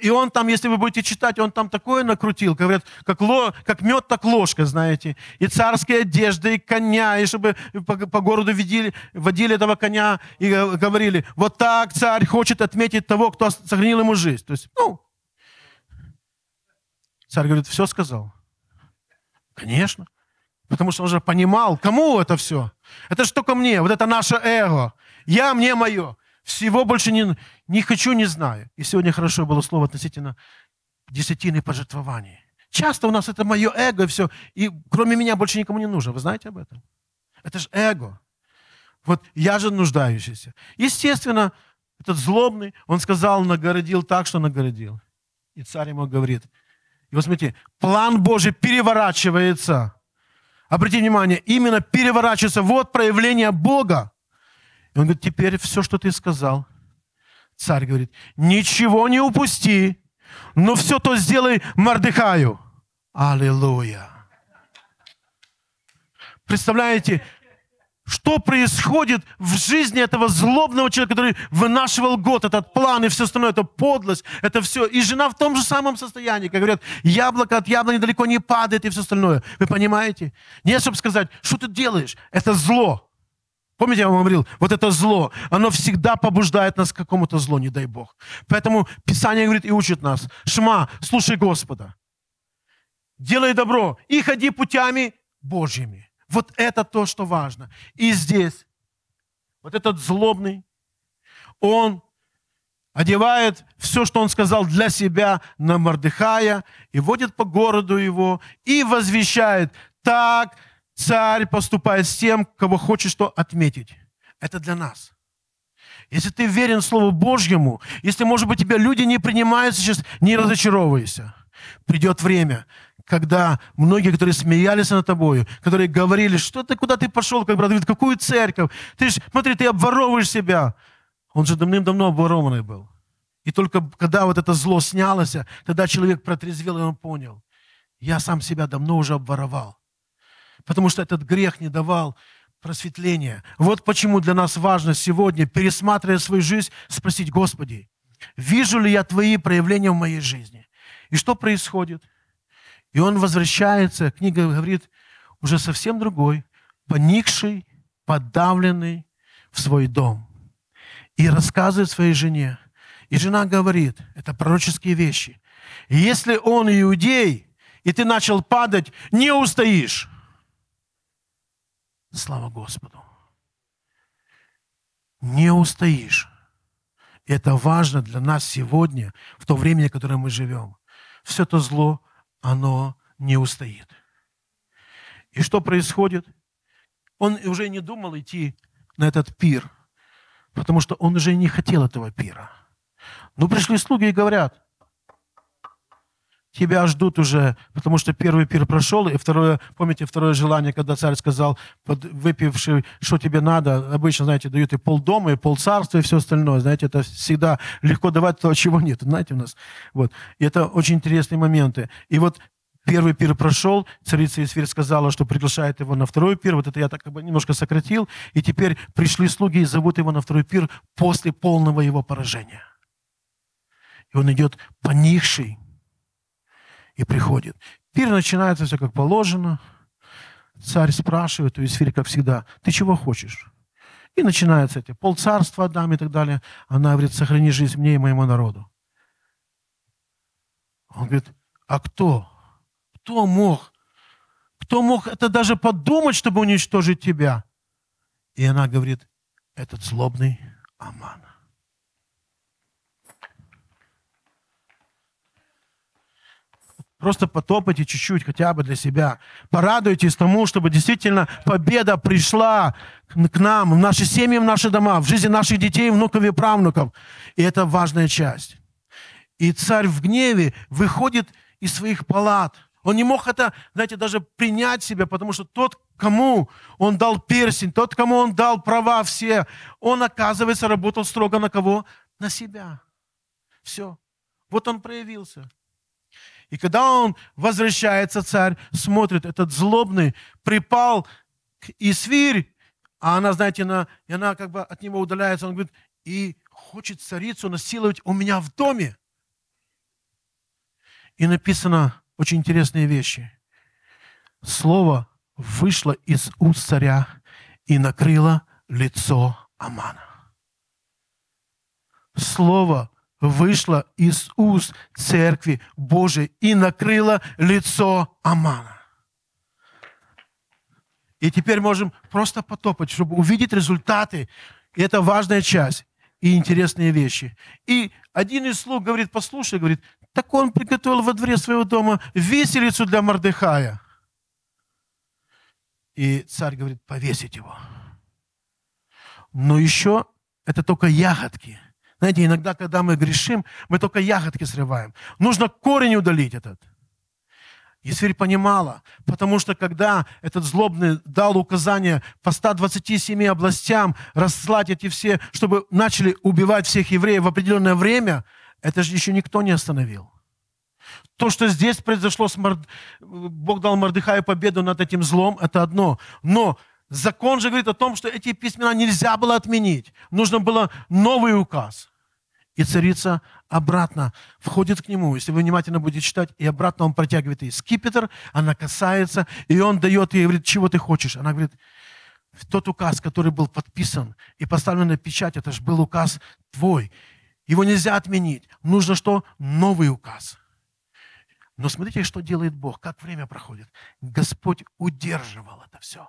Speaker 1: И он там, если вы будете читать, он там такое накрутил, говорят, как, ло, как мед, так ложка, знаете. И царские одежды, и коня, и чтобы по, по городу видели, водили этого коня и говорили, вот так царь хочет отметить того, кто сохранил ему жизнь. То есть, ну, царь говорит, все сказал. Конечно. Потому что он же понимал, кому это все. Это же только мне, вот это наше эго. Я, мне, мое. Всего больше не, не хочу, не знаю. И сегодня хорошо было слово относительно десятины пожертвований. Часто у нас это мое эго, и все. И кроме меня больше никому не нужно. Вы знаете об этом? Это же эго. Вот я же нуждающийся. Естественно, этот злобный, он сказал, нагородил так, что нагородил. И царь ему говорит. И вот смотрите, план Божий переворачивается. Обратите внимание, именно переворачивается. Вот проявление Бога. И он говорит, теперь все, что ты сказал. Царь говорит, ничего не упусти, но все то сделай Мордыхаю. Аллилуйя. Представляете, что происходит в жизни этого злобного человека, который вынашивал год, этот план и все остальное, это подлость, это все. И жена в том же самом состоянии, как говорят, яблоко от яблони далеко не падает и все остальное. Вы понимаете? Не, чтобы сказать, что ты делаешь, это зло. Помните, я вам говорил, вот это зло, оно всегда побуждает нас к какому-то злу, не дай Бог. Поэтому Писание говорит и учит нас. Шма, слушай Господа. Делай добро и ходи путями Божьими. Вот это то, что важно. И здесь вот этот злобный, он одевает все, что он сказал для себя на Мордыхая, и водит по городу его, и возвещает, так Царь поступает с тем, кого хочет что отметить. Это для нас. Если ты верен Слову Божьему, если, может быть, тебя люди не принимают сейчас, не разочаровывайся. Придет время, когда многие, которые смеялись над тобою, которые говорили, что ты, куда ты пошел, как брат Давид, какую церковь? Ты ж, смотри, ты обворовываешь себя. Он же давным-давно обворованный был. И только когда вот это зло снялось, тогда человек протрезвел, и он понял, я сам себя давно уже обворовал потому что этот грех не давал просветления. Вот почему для нас важно сегодня, пересматривая свою жизнь, спросить, Господи, вижу ли я Твои проявления в моей жизни? И что происходит? И он возвращается, книга говорит, уже совсем другой, поникший, подавленный в свой дом. И рассказывает своей жене. И жена говорит, это пророческие вещи. Если он иудей, и ты начал падать, не устоишь. Слава Господу. Не устоишь. Это важно для нас сегодня, в то время, в котором мы живем. Все то зло, оно не устоит. И что происходит? Он уже не думал идти на этот пир, потому что он уже не хотел этого пира. Но ну, пришли слуги и говорят, тебя ждут уже, потому что первый пир прошел, и второе, помните второе желание, когда царь сказал, под, выпивший, что тебе надо, обычно, знаете, дают и полдома, и полцарства, и все остальное, знаете, это всегда легко давать то, чего нет, знаете, у нас. Вот. И это очень интересные моменты. И вот Первый пир прошел, царица Исфир сказала, что приглашает его на второй пир. Вот это я так немножко сократил. И теперь пришли слуги и зовут его на второй пир после полного его поражения. И он идет понихший, и приходит. Пир начинается все как положено. Царь спрашивает у Исфирь, как всегда, ты чего хочешь? И начинается эти полцарства отдам и так далее. Она говорит, сохрани жизнь мне и моему народу. Он говорит, а кто? Кто мог? Кто мог это даже подумать, чтобы уничтожить тебя? И она говорит, этот злобный Амана." Просто потопайте чуть-чуть хотя бы для себя. Порадуйтесь тому, чтобы действительно победа пришла к нам, в наши семьи, в наши дома, в жизни наших детей, внуков и правнуков. И это важная часть. И царь в гневе выходит из своих палат. Он не мог это, знаете, даже принять себя, потому что тот, кому он дал персень, тот, кому он дал права все, он, оказывается, работал строго на кого? На себя. Все. Вот он проявился. И когда он возвращается, царь смотрит, этот злобный припал к Исвирь, а она, знаете, она, и она как бы от него удаляется, он говорит, и хочет царицу насиловать у меня в доме. И написано очень интересные вещи. Слово вышло из уст царя и накрыло лицо Амана. Слово вышла из уст церкви Божией и накрыла лицо Амана. И теперь можем просто потопать, чтобы увидеть результаты. И это важная часть и интересные вещи. И один из слуг говорит, послушай, говорит, так он приготовил во дворе своего дома виселицу для Мордыхая. И царь говорит, повесить его. Но еще это только ягодки – знаете, иногда, когда мы грешим, мы только ягодки срываем. Нужно корень удалить этот. Есфирь понимала, потому что когда этот злобный дал указание по 127 областям расслать эти все, чтобы начали убивать всех евреев в определенное время, это же еще никто не остановил. То, что здесь произошло, с Морд... Бог дал Мордыхаю победу над этим злом, это одно. Но закон же говорит о том, что эти письмена нельзя было отменить. Нужно было новый указ – и царица обратно входит к нему, если вы внимательно будете читать, и обратно он протягивает ей скипетр, она касается, и он дает ей, говорит, чего ты хочешь? Она говорит, тот указ, который был подписан и поставлен на печать, это же был указ твой. Его нельзя отменить. Нужно что? Новый указ. Но смотрите, что делает Бог, как время проходит. Господь удерживал это все.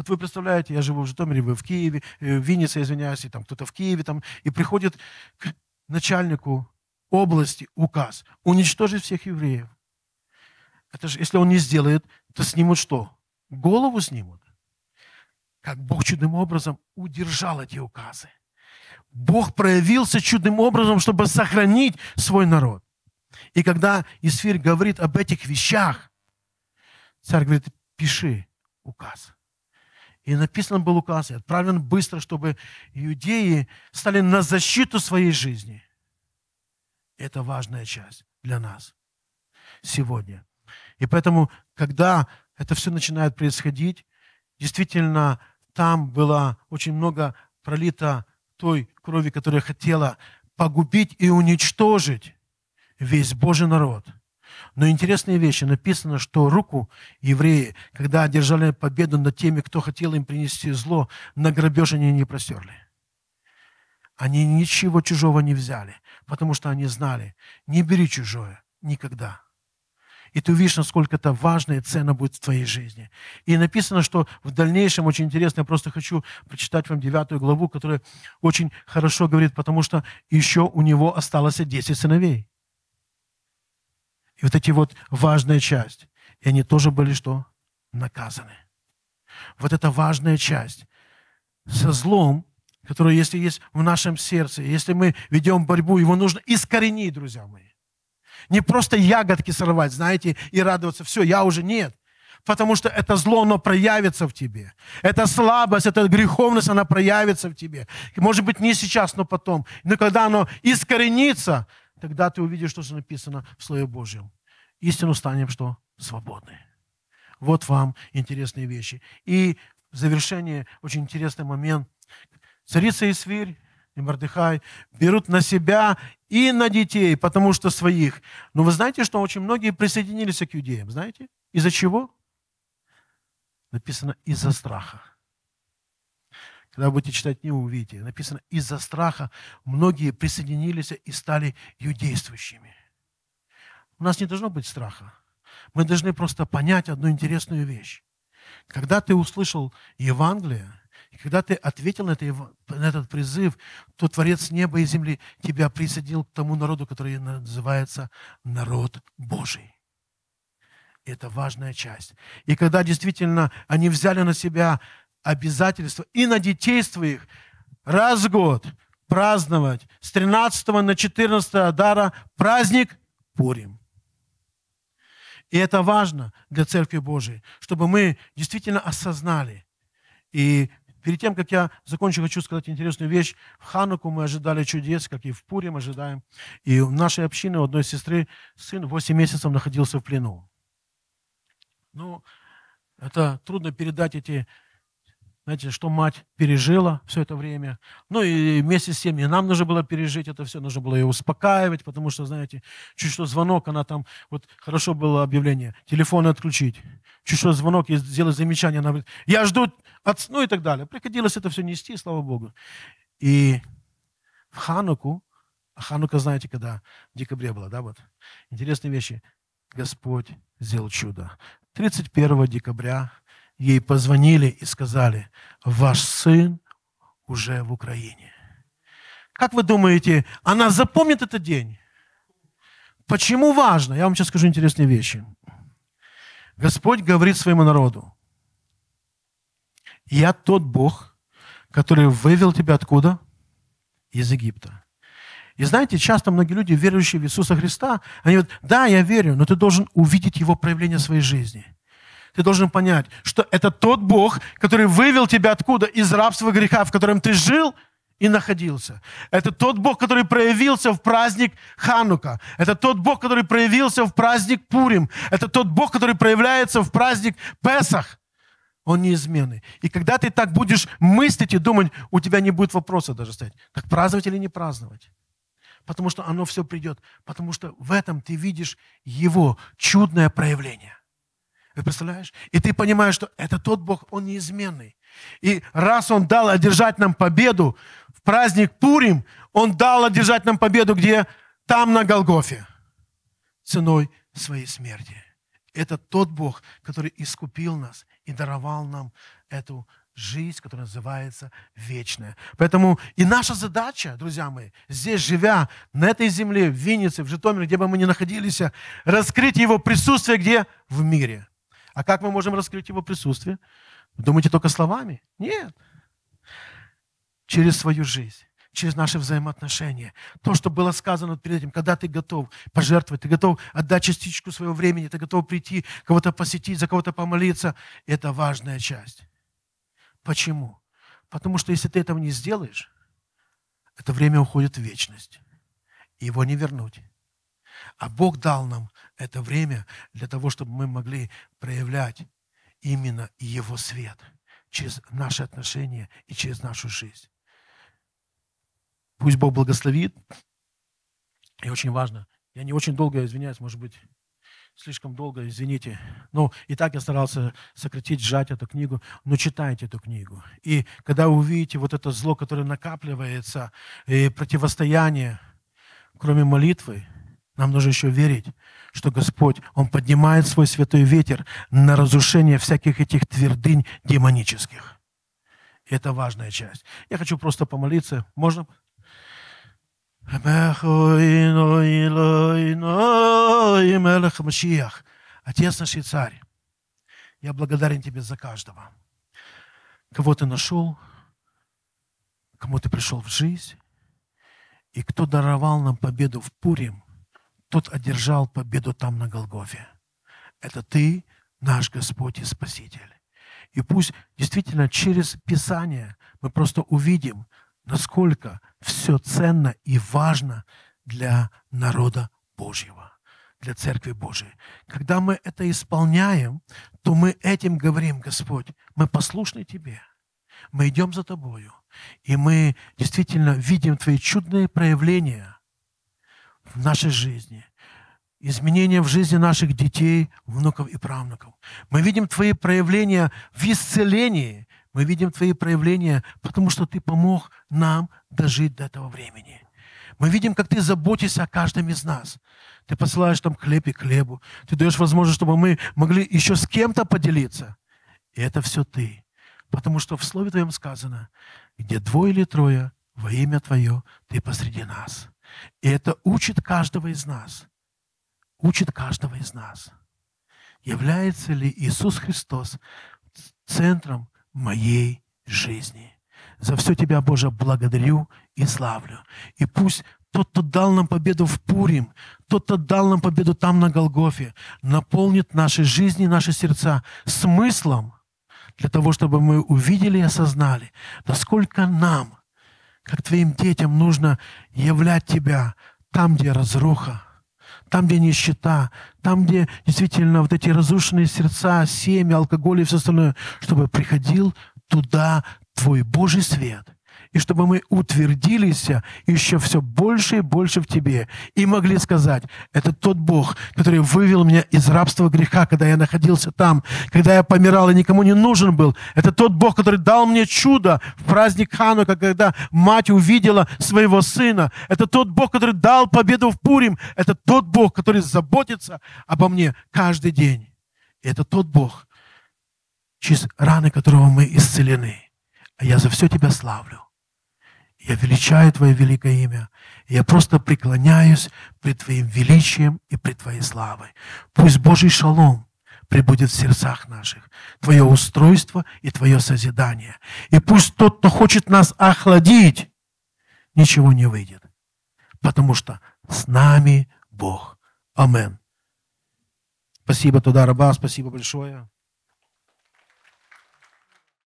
Speaker 1: Вот вы представляете, я живу в Житомире, вы в Киеве, э, в Виннице, извиняюсь, и там кто-то в Киеве, там, и приходит к начальнику области указ уничтожить всех евреев. Это же, если он не сделает, то снимут что? Голову снимут. Как Бог чудным образом удержал эти указы. Бог проявился чудным образом, чтобы сохранить свой народ. И когда Исфирь говорит об этих вещах, царь говорит, пиши указ. И написан был указ, и отправлен быстро, чтобы иудеи стали на защиту своей жизни. Это важная часть для нас сегодня. И поэтому, когда это все начинает происходить, действительно, там было очень много пролито той крови, которая хотела погубить и уничтожить весь Божий народ – но интересные вещи. Написано, что руку евреи, когда одержали победу над теми, кто хотел им принести зло, на грабеж они не простерли. Они ничего чужого не взяли, потому что они знали, не бери чужое никогда. И ты увидишь, насколько это важная цена будет в твоей жизни. И написано, что в дальнейшем, очень интересно, я просто хочу прочитать вам девятую главу, которая очень хорошо говорит, потому что еще у него осталось 10 сыновей. И вот эти вот важная часть. И они тоже были что? Наказаны. Вот эта важная часть со злом, которое если есть в нашем сердце, если мы ведем борьбу, его нужно искоренить, друзья мои. Не просто ягодки сорвать, знаете, и радоваться, все, я уже нет. Потому что это зло, оно проявится в тебе. Это слабость, эта греховность, она проявится в тебе. Может быть, не сейчас, но потом. Но когда оно искоренится, тогда ты увидишь, что же написано в Слове Божьем. Истину станем что? Свободны. Вот вам интересные вещи. И в завершение очень интересный момент. Царица и и Мордыхай берут на себя и на детей, потому что своих. Но вы знаете, что очень многие присоединились к иудеям, знаете? Из-за чего? Написано из-за страха. Когда вы будете читать книгу, увидите, написано, из-за страха многие присоединились и стали юдействующими. У нас не должно быть страха. Мы должны просто понять одну интересную вещь. Когда ты услышал Евангелие, и когда ты ответил на, это, на этот призыв, то Творец неба и земли тебя присоединил к тому народу, который называется народ Божий. Это важная часть. И когда действительно они взяли на себя обязательство и на детей своих раз в год праздновать с 13 на 14 дара праздник Пурим. И это важно для Церкви Божией, чтобы мы действительно осознали. И перед тем, как я закончу, хочу сказать интересную вещь. В Хануку мы ожидали чудес, как и в Пурим ожидаем. И в нашей общине у одной сестры сын 8 месяцев находился в плену. Ну, это трудно передать эти знаете, что мать пережила все это время. Ну и вместе с тем и нам нужно было пережить это все, нужно было ее успокаивать, потому что, знаете, чуть что звонок, она там, вот хорошо было объявление, телефон отключить, чуть что звонок, и сделать замечание, она говорит, я жду, от... ну и так далее. Приходилось это все нести, слава Богу. И в Хануку, а Ханука, знаете, когда в декабре было, да, вот, интересные вещи. Господь сделал чудо. 31 декабря ей позвонили и сказали, ваш сын уже в Украине. Как вы думаете, она запомнит этот день? Почему важно? Я вам сейчас скажу интересные вещи. Господь говорит своему народу, я тот Бог, который вывел тебя откуда? Из Египта. И знаете, часто многие люди, верующие в Иисуса Христа, они говорят, да, я верю, но ты должен увидеть Его проявление в своей жизни – ты должен понять, что это тот Бог, который вывел тебя откуда? Из рабства греха, в котором ты жил и находился. Это тот Бог, который проявился в праздник Ханука. Это тот Бог, который проявился в праздник Пурим. Это тот Бог, который проявляется в праздник Песах. Он неизменный. И когда ты так будешь мыслить и думать, у тебя не будет вопроса даже стоять, так праздновать или не праздновать. Потому что оно все придет. Потому что в этом ты видишь его чудное проявление. Представляешь? И ты понимаешь, что это тот Бог, Он неизменный. И раз Он дал одержать нам победу в праздник Пурим, Он дал одержать нам победу где? Там, на Голгофе. Ценой своей смерти. Это тот Бог, который искупил нас и даровал нам эту жизнь, которая называется вечная. Поэтому и наша задача, друзья мои, здесь живя, на этой земле, в Виннице, в Житомире, где бы мы ни находились, раскрыть Его присутствие где? В мире. А как мы можем раскрыть Его присутствие? Вы думаете только словами? Нет. Через свою жизнь через наши взаимоотношения. То, что было сказано перед этим, когда ты готов пожертвовать, ты готов отдать частичку своего времени, ты готов прийти, кого-то посетить, за кого-то помолиться, это важная часть. Почему? Потому что если ты этого не сделаешь, это время уходит в вечность. его не вернуть. А Бог дал нам это время для того, чтобы мы могли проявлять именно Его свет через наши отношения и через нашу жизнь. Пусть Бог благословит. И очень важно. Я не очень долго извиняюсь, может быть, слишком долго, извините. Ну, и так я старался сократить, сжать эту книгу, но читайте эту книгу. И когда вы увидите вот это зло, которое накапливается, и противостояние, кроме молитвы, нам нужно еще верить, что Господь, Он поднимает свой святой ветер на разрушение всяких этих твердынь демонических. И это важная часть. Я хочу просто помолиться. Можно? Отец наш и царь, я благодарен Тебе за каждого. Кого Ты нашел, кому Ты пришел в жизнь, и кто даровал нам победу в Пурим – тот одержал победу там на Голгофе. Это ты, наш Господь и Спаситель. И пусть действительно через Писание мы просто увидим, насколько все ценно и важно для народа Божьего, для Церкви Божьей. Когда мы это исполняем, то мы этим говорим, Господь, мы послушны Тебе, мы идем за Тобою, и мы действительно видим Твои чудные проявления – в нашей жизни, изменения в жизни наших детей, внуков и правнуков. Мы видим Твои проявления в исцелении, мы видим Твои проявления, потому что Ты помог нам дожить до этого времени. Мы видим, как Ты заботишься о каждом из нас. Ты посылаешь там хлеб и хлебу. Ты даешь возможность, чтобы мы могли еще с кем-то поделиться. И это все Ты. Потому что в Слове Твоем сказано, где двое или трое во имя Твое, Ты посреди нас. И это учит каждого из нас. Учит каждого из нас. Является ли Иисус Христос центром моей жизни? За все Тебя, Боже, благодарю и славлю. И пусть тот, кто дал нам победу в Пурим, тот, кто дал нам победу там, на Голгофе, наполнит наши жизни, наши сердца смыслом для того, чтобы мы увидели и осознали, насколько нам – как твоим детям нужно являть тебя там, где разруха, там, где нищета, там, где действительно вот эти разрушенные сердца, семьи, алкоголь и все остальное, чтобы приходил туда твой Божий свет – и чтобы мы утвердились еще все больше и больше в Тебе, и могли сказать, это тот Бог, который вывел меня из рабства греха, когда я находился там, когда я помирал и никому не нужен был. Это тот Бог, который дал мне чудо в праздник Ханука, когда мать увидела своего сына. Это тот Бог, который дал победу в Пурим. Это тот Бог, который заботится обо мне каждый день. И это тот Бог, через раны которого мы исцелены. А я за все тебя славлю. Я величаю Твое великое имя. Я просто преклоняюсь пред Твоим величием и пред Твоей славой. Пусть Божий шалом прибудет в сердцах наших, Твое устройство и Твое созидание. И пусть тот, кто хочет нас охладить, ничего не выйдет, потому что с нами Бог. Амен. Спасибо, Туда Раба, спасибо большое.